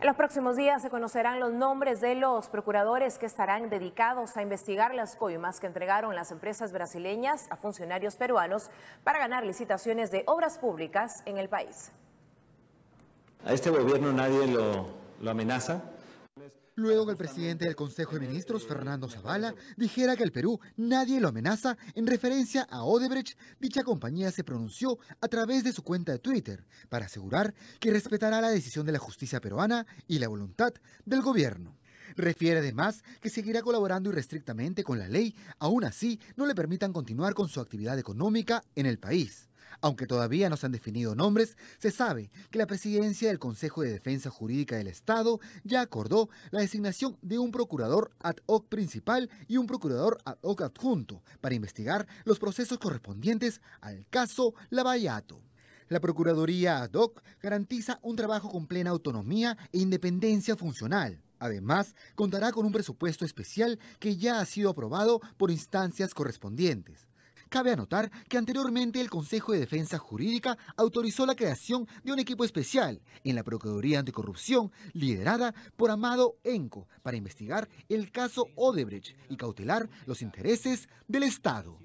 En los próximos días se conocerán los nombres de los procuradores que estarán dedicados a investigar las coimas que entregaron las empresas brasileñas a funcionarios peruanos para ganar licitaciones de obras públicas en el país. A este gobierno nadie lo, lo amenaza luego que el presidente del Consejo de Ministros, Fernando Zavala, dijera que al Perú nadie lo amenaza en referencia a Odebrecht, dicha compañía se pronunció a través de su cuenta de Twitter para asegurar que respetará la decisión de la justicia peruana y la voluntad del gobierno. Refiere además que seguirá colaborando irrestrictamente con la ley, aún así no le permitan continuar con su actividad económica en el país. Aunque todavía no se han definido nombres, se sabe que la presidencia del Consejo de Defensa Jurídica del Estado ya acordó la designación de un procurador ad hoc principal y un procurador ad hoc adjunto para investigar los procesos correspondientes al caso Lavallato. La Procuraduría ad hoc garantiza un trabajo con plena autonomía e independencia funcional. Además, contará con un presupuesto especial que ya ha sido aprobado por instancias correspondientes. Cabe anotar que anteriormente el Consejo de Defensa Jurídica autorizó la creación de un equipo especial en la Procuraduría Anticorrupción, liderada por Amado Enco, para investigar el caso Odebrecht y cautelar los intereses del Estado.